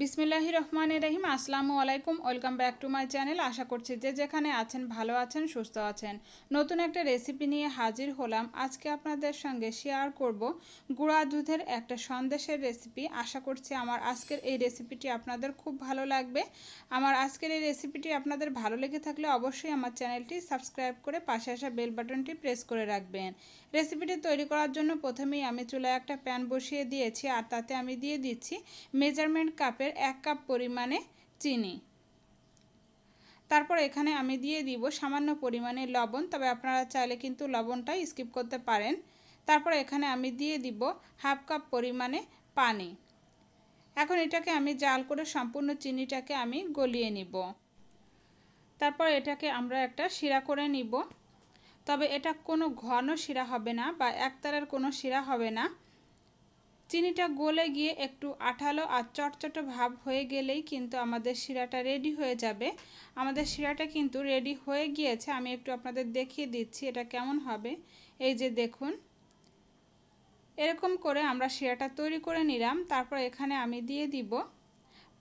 বিসমিল্লাহি রহমান রহিম আসসালামু আলাইকুম welcome back to my channel আশা করছি যে যেখানে আছেন ভালো আছেন সুস্থ আছেন নতুন একটা রেসিপি নিয়ে হাজির হলাম আজকে আপনাদের সঙ্গে শেয়ার করব গুঁড়া দুধের একটা সন্দেশের রেসিপি আশা করছি আমার আজকের এই রেসিপিটি আপনাদের খুব ভালো লাগবে আমার আজকের এই রেসিপিটি আপনাদের ভালো লেগে থাকলে অবশ্যই আমার চ্যানেলটি সাবস্ক্রাইব করে পাশে আসা বেল বাটনটি প্রেস করে রাখবেন রেসিপিটি তৈরি করার জন্য প্রথমেই আমি চুলায় একটা প্যান বসিয়ে দিয়েছি আর তাতে আমি দিয়ে দিচ্ছি মেজারমেন্ট কাপের এক কাপ পরিমাণে চিনি তারপর এখানে আমি দিয়ে দিব সামান্য পরিমাণে লবণ তবে আপনারা চাইলে কিন্তু লবণটা স্কিপ করতে পারেন তারপর এখানে আমি দিয়ে দিব হাফ কাপ পরিমাণে পানি এখন এটাকে আমি জাল করে সম্পূর্ণ চিনিটাকে আমি গলিয়ে নিব তারপর এটাকে আমরা একটা শিরা করে নিব তবে এটা কোনো ঘন শিরা হবে না বা একতারের কোনো শিরা হবে না চিনিটা গলে গিয়ে একটু আঠালো আর চটচটে ভাব হয়ে গেলেই কিন্তু আমাদের শিরাটা রেডি হয়ে যাবে আমাদের শিরাটা কিন্তু রেডি হয়ে গিয়েছে আমি একটু আপনাদের দেখিয়ে দিচ্ছি এটা কেমন হবে এই যে দেখুন এরকম করে আমরা শিরাটা তৈরি করে নিলাম তারপর এখানে আমি দিয়ে দিব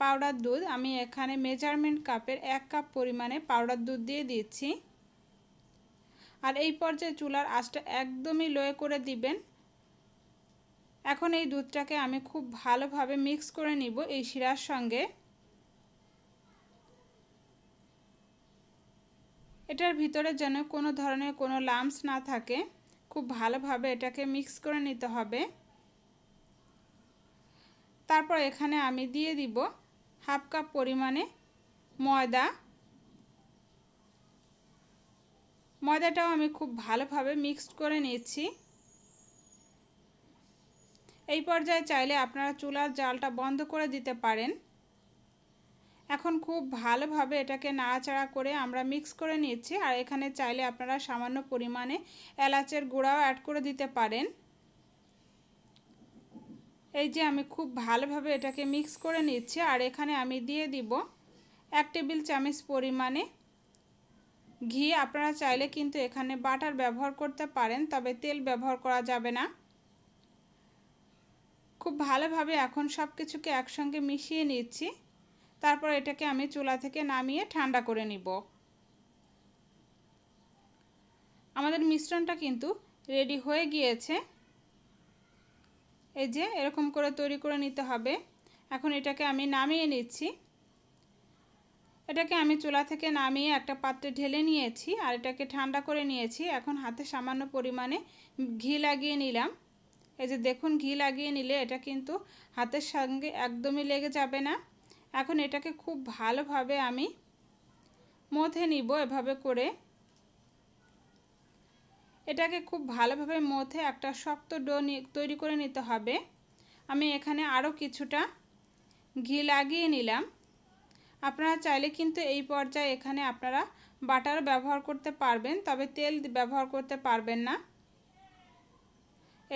পাউডার দুধ আমি এখানে মেজারমেন্ট কাপের এক কাপ পরিমাণে পাউডার দুধ দিয়ে দিচ্ছি আর এই পর্যায়ে চুলার আঁচটা একদমই লোয়ে করে দিবেন এখন এই দুধটাকে আমি খুব ভালোভাবে মিক্স করে নিব এই শিরার সঙ্গে এটার ভিতরে যেন কোনো ধরনের কোনো লামস না থাকে খুব ভালোভাবে এটাকে মিক্স করে নিতে হবে তারপর এখানে আমি দিয়ে দিব হাফ কাপ পরিমাণে ময়দা ময়দাটাও আমি খুব ভালোভাবে মিক্সড করে নিচ্ছি এই পর্যায়ে চাইলে আপনারা চুলার জালটা বন্ধ করে দিতে পারেন এখন খুব ভালোভাবে এটাকে নাড়াচাড়া করে আমরা মিক্স করে নিচ্ছি আর এখানে চাইলে আপনারা সামান্য পরিমাণে এলাচের গুঁড়াও অ্যাড করে দিতে পারেন এই যে আমি খুব ভালোভাবে এটাকে মিক্স করে নিচ্ছি আর এখানে আমি দিয়ে দিব এক টেবিল চামচ পরিমাণে ঘি আপনারা চাইলে কিন্তু এখানে বাটার ব্যবহার করতে পারেন তবে তেল ব্যবহার করা যাবে না খুব ভালোভাবে এখন সব কিছুকে একসঙ্গে মিশিয়ে নিচ্ছি তারপর এটাকে আমি চুলা থেকে নামিয়ে ঠান্ডা করে নিব আমাদের মিশ্রণটা কিন্তু রেডি হয়ে গিয়েছে এই যে এরকম করে তৈরি করে নিতে হবে এখন এটাকে আমি নামিয়ে নিচ্ছি এটাকে আমি চুলা থেকে নামিয়ে একটা পাত্রে ঢেলে নিয়েছি আর এটাকে ঠান্ডা করে নিয়েছি এখন হাতে সামান্য পরিমাণে ঘি লাগিয়ে নিলাম এই যে দেখুন ঘি লাগিয়ে নিলে এটা কিন্তু হাতের সঙ্গে একদমই লেগে যাবে না এখন এটাকে খুব ভালোভাবে আমি মথে নিব এভাবে করে এটাকে খুব ভালোভাবে মথে একটা শক্ত ডো তৈরি করে নিতে হবে আমি এখানে আরও কিছুটা ঘি লাগিয়ে নিলাম আপনারা চাইলে কিন্তু এই পর্যায়ে এখানে আপনারা বাটার ব্যবহার করতে পারবেন তবে তেল ব্যবহার করতে পারবেন না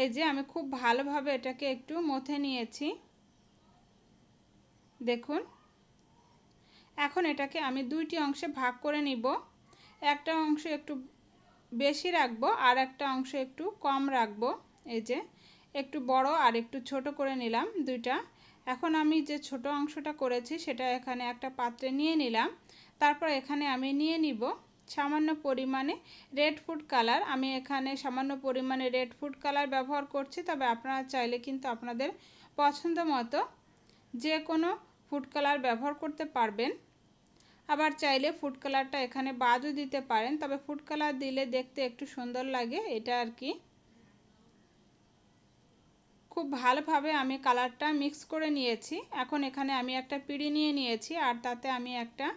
এই যে আমি খুব ভালোভাবে এটাকে একটু মথে নিয়েছি দেখুন এখন এটাকে আমি দুইটি অংশে ভাগ করে নিব একটা অংশ একটু বেশি রাখবো আর একটা অংশ একটু কম রাখবো এই যে একটু বড় আর একটু ছোট করে নিলাম দুইটা এখন আমি যে ছোট অংশটা করেছি সেটা এখানে একটা পাত্রে নিয়ে নিলাম তারপর এখানে আমি নিয়ে নিব সামান্য পরিমাণে রেড ফুড কালার আমি এখানে সামান্য পরিমাণে রেড ফুড কালার ব্যবহার করছি তবে আপনারা চাইলে কিন্তু আপনাদের পছন্দ মতো যে কোনো ফুড কালার ব্যবহার করতে পারবেন আবার চাইলে ফুড কালারটা এখানে বাদও দিতে পারেন তবে ফুড কালার দিলে দেখতে একটু সুন্দর লাগে এটা আর কি খুব ভালোভাবে আমি কালারটা মিক্স করে নিয়েছি এখন এখানে আমি একটা পিড়ি নিয়ে নিয়েছি আর তাতে আমি একটা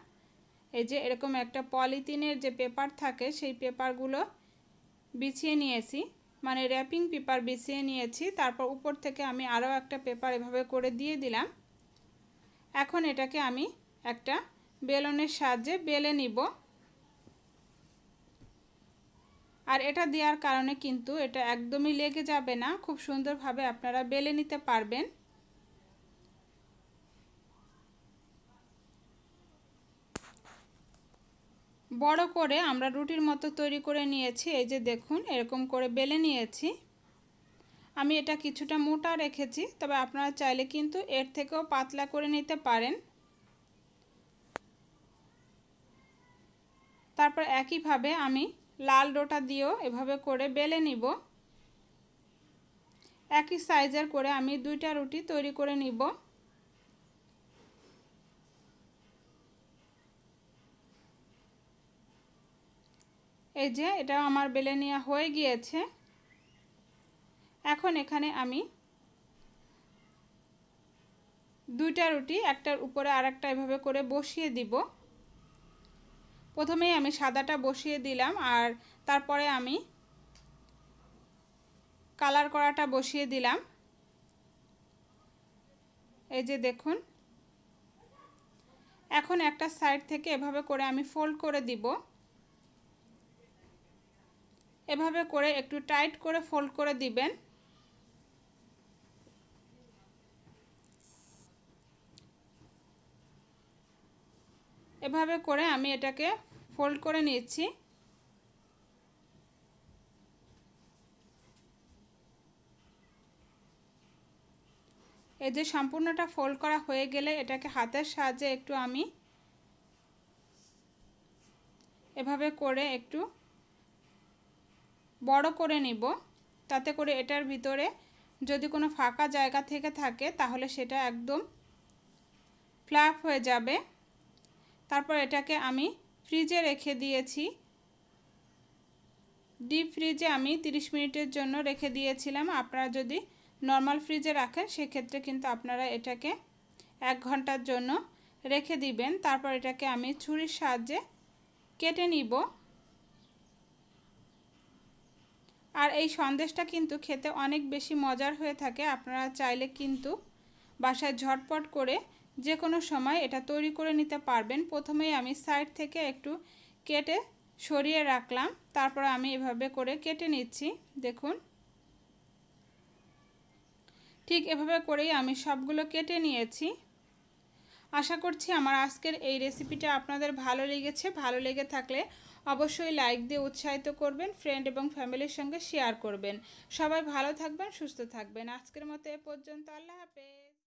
এই যে এরকম একটা পলিথিনের যে পেপার থাকে সেই পেপারগুলো বিছিয়ে নিয়েছি মানে র্যাপিং পেপার বিছিয়ে নিয়েছি তারপর উপর থেকে আমি আরও একটা পেপার এভাবে করে দিয়ে দিলাম এখন এটাকে আমি একটা বেলনের সাহায্যে বেলে নিব আর এটা দেওয়ার কারণে কিন্তু এটা একদমই লেগে যাবে না খুব সুন্দরভাবে আপনারা বেলে নিতে পারবেন বড় করে আমরা রুটির মতো তৈরি করে নিয়েছি এই যে দেখুন এরকম করে বেলে নিয়েছি আমি এটা কিছুটা মোটা রেখেছি তবে আপনারা চাইলে কিন্তু এর থেকেও পাতলা করে নিতে পারেন তারপর একইভাবে আমি লাল ডোটা দিয়েও এভাবে করে বেলে নিব একই সাইজের করে আমি দুইটা রুটি তৈরি করে নিব এই যে এটা আমার বেলে নেওয়া হয়ে গিয়েছে এখন এখানে আমি দুইটা রুটি একটার উপরে আর একটা এভাবে করে বসিয়ে দিব প্রথমেই আমি সাদাটা বসিয়ে দিলাম আর তারপরে আমি কালার করাটা বসিয়ে দিলাম এই যে দেখুন এখন একটা সাইড থেকে এভাবে করে আমি ফোল্ড করে দিব এভাবে করে একটু টাইট করে ফোল্ড করে দিবেন এভাবে করে আমি এটাকে ফোল্ড করে নিয়েছি এই যে সম্পূর্ণটা ফোল্ড করা হয়ে গেলে এটাকে হাতের সাহায্যে একটু আমি এভাবে করে একটু বড় করে নিব তাতে করে এটার ভিতরে যদি কোনো ফাঁকা জায়গা থেকে থাকে তাহলে সেটা একদম ফ্ল্যাপ হয়ে যাবে তারপর এটাকে আমি ফ্রিজে রেখে দিয়েছি ডিপ ফ্রিজে আমি 30 মিনিটের জন্য রেখে দিয়েছিলাম আপনারা যদি নর্মাল ফ্রিজে রাখেন সেক্ষেত্রে কিন্তু আপনারা এটাকে এক ঘন্টার জন্য রেখে দিবেন তারপর এটাকে আমি ছুরির সাহায্যে কেটে নিব আর এই সন্দেশটা কিন্তু খেতে অনেক বেশি মজার হয়ে থাকে আপনারা চাইলে কিন্তু বাসায় ঝটপট করে যে কোনো সময় এটা তৈরি করে নিতে পারবেন প্রথমেই আমি সাইড থেকে একটু কেটে সরিয়ে রাখলাম তারপর আমি এভাবে করে কেটে নিচ্ছি দেখুন ঠিক এভাবে করেই আমি সবগুলো কেটে নিয়েছি আশা করছি আমার আজকের এই রেসিপিটা আপনাদের ভালো লেগেছে ভালো লেগে থাকলে অবশ্যই লাইক দিয়ে উৎসাহিত করবেন ফ্রেন্ড এবং ফ্যামিলির সঙ্গে শেয়ার করবেন সবাই ভালো থাকবেন সুস্থ থাকবেন আজকের মতো এ পর্যন্ত আল্লাহ হাফেজ